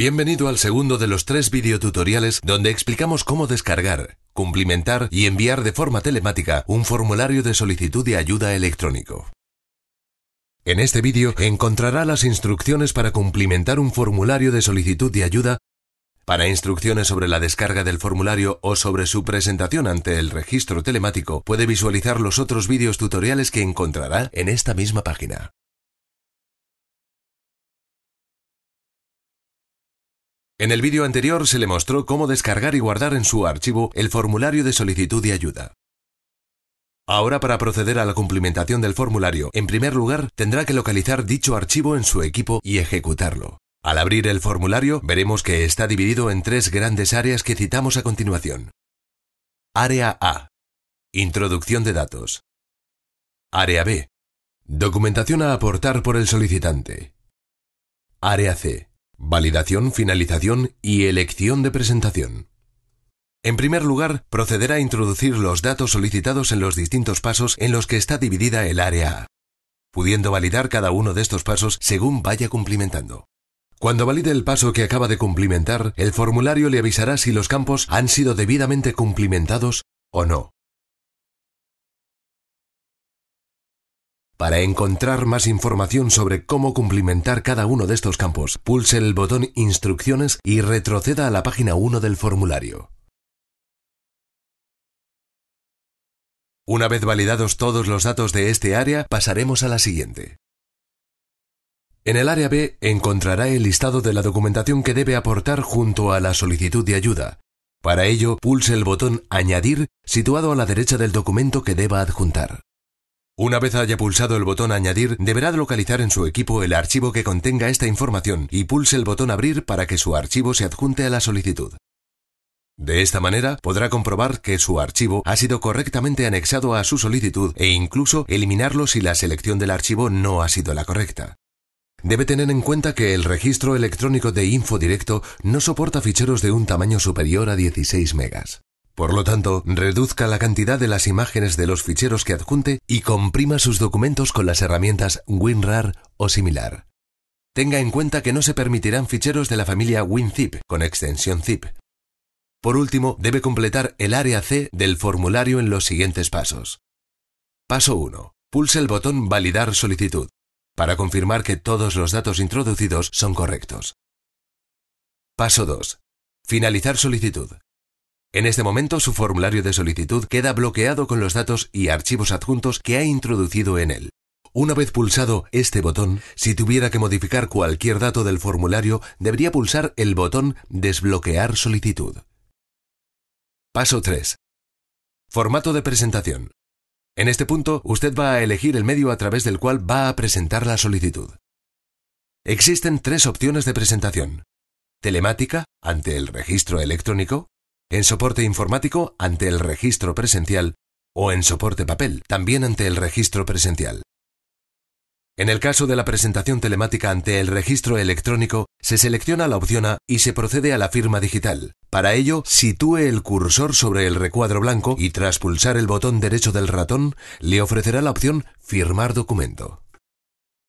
Bienvenido al segundo de los tres videotutoriales donde explicamos cómo descargar, cumplimentar y enviar de forma telemática un formulario de solicitud de ayuda electrónico. En este vídeo encontrará las instrucciones para cumplimentar un formulario de solicitud de ayuda para instrucciones sobre la descarga del formulario o sobre su presentación ante el registro telemático, puede visualizar los otros vídeos tutoriales que encontrará en esta misma página. En el vídeo anterior se le mostró cómo descargar y guardar en su archivo el formulario de solicitud y ayuda. Ahora para proceder a la cumplimentación del formulario, en primer lugar tendrá que localizar dicho archivo en su equipo y ejecutarlo. Al abrir el formulario veremos que está dividido en tres grandes áreas que citamos a continuación. Área A. Introducción de datos. Área B. Documentación a aportar por el solicitante. Área C. Validación, finalización y elección de presentación. En primer lugar, procederá a introducir los datos solicitados en los distintos pasos en los que está dividida el área A, pudiendo validar cada uno de estos pasos según vaya cumplimentando. Cuando valide el paso que acaba de cumplimentar, el formulario le avisará si los campos han sido debidamente cumplimentados o no. Para encontrar más información sobre cómo cumplimentar cada uno de estos campos, pulse el botón Instrucciones y retroceda a la página 1 del formulario. Una vez validados todos los datos de este área, pasaremos a la siguiente. En el área B encontrará el listado de la documentación que debe aportar junto a la solicitud de ayuda. Para ello, pulse el botón Añadir situado a la derecha del documento que deba adjuntar. Una vez haya pulsado el botón Añadir, deberá localizar en su equipo el archivo que contenga esta información y pulse el botón Abrir para que su archivo se adjunte a la solicitud. De esta manera, podrá comprobar que su archivo ha sido correctamente anexado a su solicitud e incluso eliminarlo si la selección del archivo no ha sido la correcta. Debe tener en cuenta que el registro electrónico de InfoDirecto no soporta ficheros de un tamaño superior a 16 megas. Por lo tanto, reduzca la cantidad de las imágenes de los ficheros que adjunte y comprima sus documentos con las herramientas WinRAR o similar. Tenga en cuenta que no se permitirán ficheros de la familia WinZip con extensión zip. Por último, debe completar el área C del formulario en los siguientes pasos. Paso 1. Pulse el botón Validar solicitud para confirmar que todos los datos introducidos son correctos. Paso 2. Finalizar solicitud. En este momento su formulario de solicitud queda bloqueado con los datos y archivos adjuntos que ha introducido en él. Una vez pulsado este botón, si tuviera que modificar cualquier dato del formulario, debería pulsar el botón Desbloquear solicitud. Paso 3. Formato de presentación. En este punto, usted va a elegir el medio a través del cual va a presentar la solicitud. Existen tres opciones de presentación. Telemática, ante el registro electrónico, en soporte informático ante el registro presencial o en soporte papel, también ante el registro presencial. En el caso de la presentación telemática ante el registro electrónico, se selecciona la opción A y se procede a la firma digital. Para ello, sitúe el cursor sobre el recuadro blanco y tras pulsar el botón derecho del ratón, le ofrecerá la opción Firmar documento.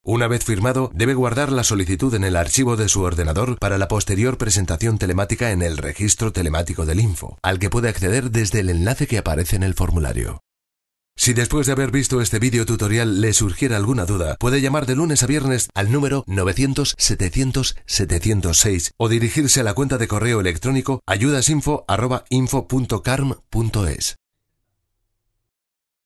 Una vez firmado, debe guardar la solicitud en el archivo de su ordenador para la posterior presentación telemática en el registro telemático del info, al que puede acceder desde el enlace que aparece en el formulario. Si después de haber visto este vídeo tutorial le surgiera alguna duda, puede llamar de lunes a viernes al número 900-700-706 o dirigirse a la cuenta de correo electrónico ayudasinfo@info.carm.es.